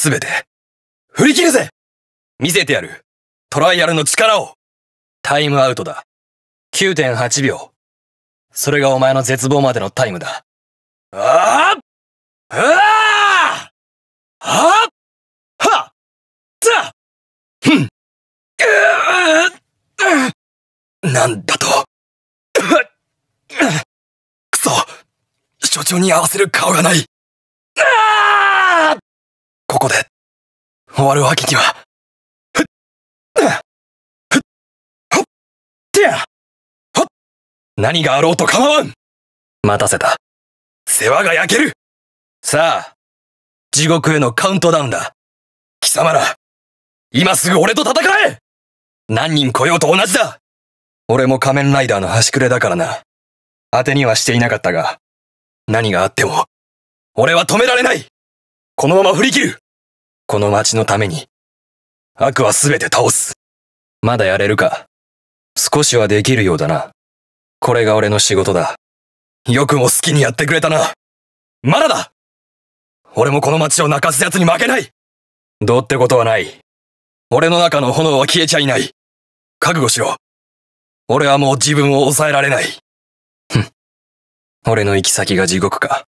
すべて、振り切るぜ見せてやるトライアルの力をタイムアウトだ。9.8秒。それがお前の絶望までのタイムだ。あああああはざふんなんだとくそ所長に合わせる顔がないここで終わるわけには。ふっ、ふっ、ほっ、てやほっ何があろうと構わん待たせた。世話が焼けるさあ、地獄へのカウントダウンだ。貴様ら、今すぐ俺と戦え何人来ようと同じだ俺も仮面ライダーの端くれだからな。当てにはしていなかったが、何があっても、俺は止められないこのまま振り切るこの町のために。悪はすべて倒す。まだやれるか。少しはできるようだな。これが俺の仕事だ。よくも好きにやってくれたな。まだだ俺もこの町を泣かす奴に負けないどうってことはない。俺の中の炎は消えちゃいない。覚悟しろ。俺はもう自分を抑えられない。ふん。俺の行き先が地獄か。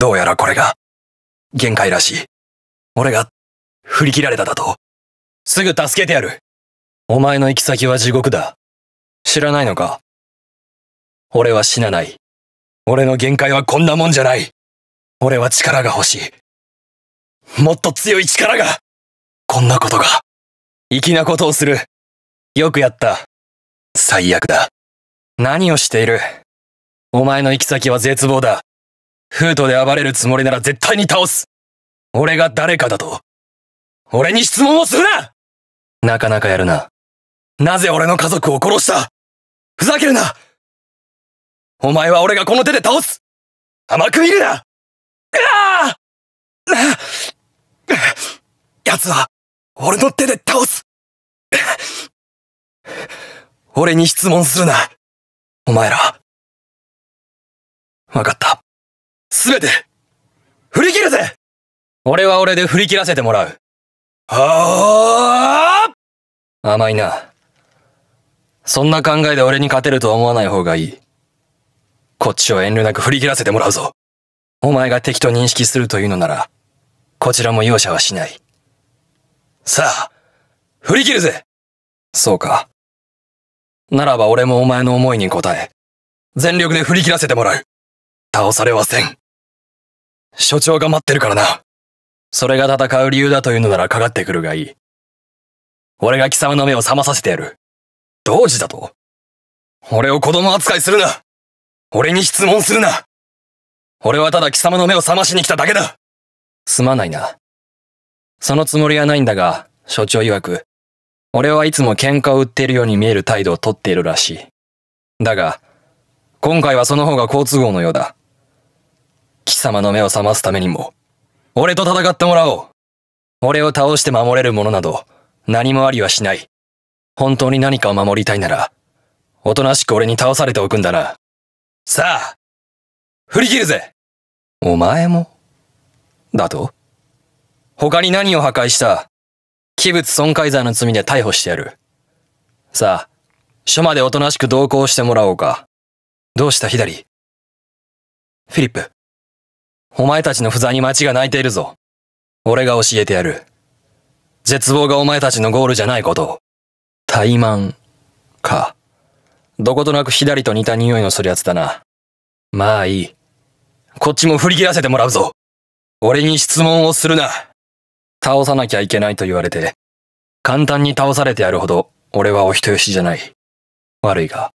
どうやらこれが、限界らしい。俺が振り切られただと。すぐ助けてやる。お前の行き先は地獄だ。知らないのか俺は死なない。俺の限界はこんなもんじゃない。俺は力が欲しい。もっと強い力がこんなことが。粋なことをする。よくやった。最悪だ。何をしているお前の行き先は絶望だ。フートで暴れるつもりなら絶対に倒す俺が誰かだと俺に質問をするななかなかやるな。なぜ俺の家族を殺したふざけるなお前は俺がこの手で倒す甘く見るなああ奴は俺の手で倒す俺に質問するな。お前ら。わかった。すべて、振り切るぜ俺は俺で振り切らせてもらう。はあ甘いな。そんな考えで俺に勝てるとは思わない方がいい。こっちを遠慮なく振り切らせてもらうぞ。お前が敵と認識するというのなら、こちらも容赦はしない。さあ、振り切るぜそうか。ならば俺もお前の思いに応え、全力で振り切らせてもらう。倒されはせん。所長が待ってるからな。それが戦う理由だというのならかかってくるがいい。俺が貴様の目を覚まさせてやる。同時だと俺を子供扱いするな俺に質問するな俺はただ貴様の目を覚ましに来ただけだすまないな。そのつもりはないんだが、所長曰く、俺はいつも喧嘩を売っているように見える態度をとっているらしい。だが、今回はその方が好都合のようだ。貴様の目を覚ますためにも、俺と戦ってもらおう。俺を倒して守れるものなど、何もありはしない。本当に何かを守りたいなら、おとなしく俺に倒されておくんだな。さあ、振り切るぜお前もだと他に何を破壊した器物損壊罪の罪で逮捕してやる。さあ、署までおとなしく同行してもらおうか。どうした左フィリップ。お前たちの不在に町が泣いているぞ。俺が教えてやる。絶望がお前たちのゴールじゃないことを。怠慢、か。どことなく左と似た匂いのするやつだな。まあいい。こっちも振り切らせてもらうぞ。俺に質問をするな。倒さなきゃいけないと言われて、簡単に倒されてやるほど、俺はお人よしじゃない。悪いが。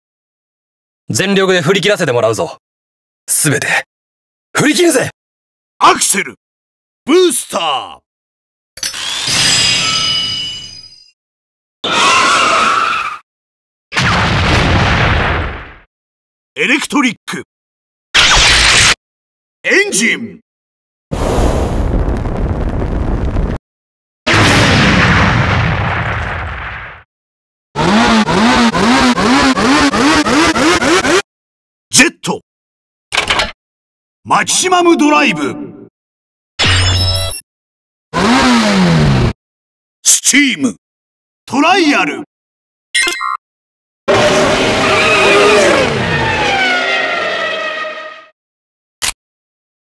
全力で振り切らせてもらうぞ。すべて、振り切るぜアクセルブースターエレクトリックエンジンマキシマムドライブスチームトライアル